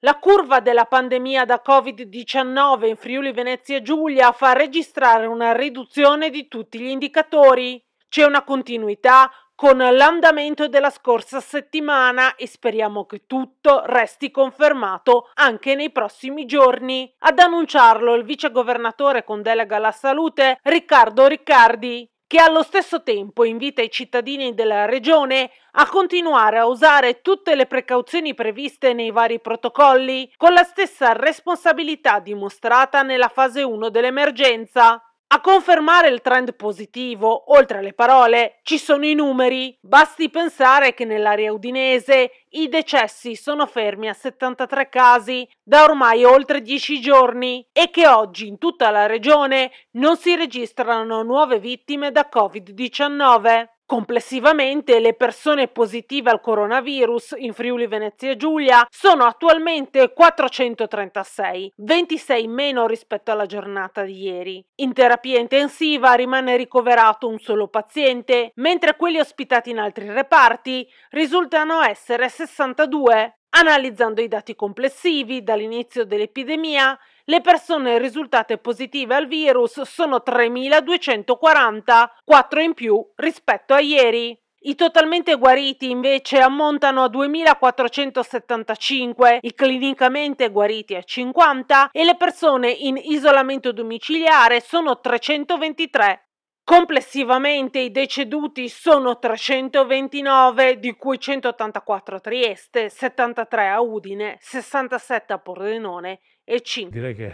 La curva della pandemia da Covid-19 in Friuli Venezia Giulia fa registrare una riduzione di tutti gli indicatori. C'è una continuità con l'andamento della scorsa settimana e speriamo che tutto resti confermato anche nei prossimi giorni. Ad annunciarlo il vice governatore con delega alla salute Riccardo Riccardi che allo stesso tempo invita i cittadini della regione a continuare a usare tutte le precauzioni previste nei vari protocolli con la stessa responsabilità dimostrata nella fase 1 dell'emergenza. A confermare il trend positivo, oltre alle parole, ci sono i numeri. Basti pensare che nell'area udinese i decessi sono fermi a 73 casi da ormai oltre 10 giorni e che oggi in tutta la regione non si registrano nuove vittime da Covid-19. Complessivamente le persone positive al coronavirus in Friuli Venezia Giulia sono attualmente 436, 26 meno rispetto alla giornata di ieri. In terapia intensiva rimane ricoverato un solo paziente, mentre quelli ospitati in altri reparti risultano essere 62. Analizzando i dati complessivi dall'inizio dell'epidemia, le persone risultate positive al virus sono 3.240, 4 in più rispetto a ieri. I totalmente guariti invece ammontano a 2.475, i clinicamente guariti a 50 e le persone in isolamento domiciliare sono 323 Complessivamente i deceduti sono 329, di cui 184 a Trieste, 73 a Udine, 67 a Pordenone e 5. Direi che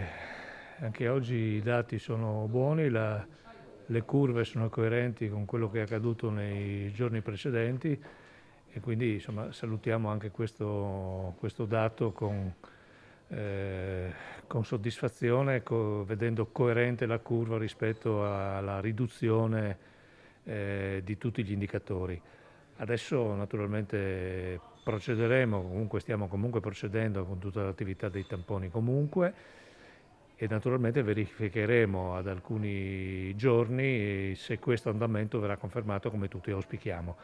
anche oggi i dati sono buoni, la, le curve sono coerenti con quello che è accaduto nei giorni precedenti e quindi insomma, salutiamo anche questo, questo dato con, eh, con soddisfazione co- vedendo coerente la curva rispetto alla riduzione eh, di tutti gli indicatori. Adesso naturalmente procederemo, comunque stiamo comunque procedendo con tutta l'attività dei tamponi comunque e naturalmente verificheremo ad alcuni giorni se questo andamento verrà confermato come tutti auspichiamo,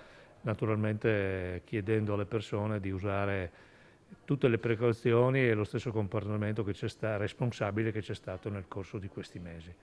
naturalmente chiedendo alle persone di usare tutte le precauzioni e lo stesso comportamento che responsabile che c'è stato nel corso di questi mesi.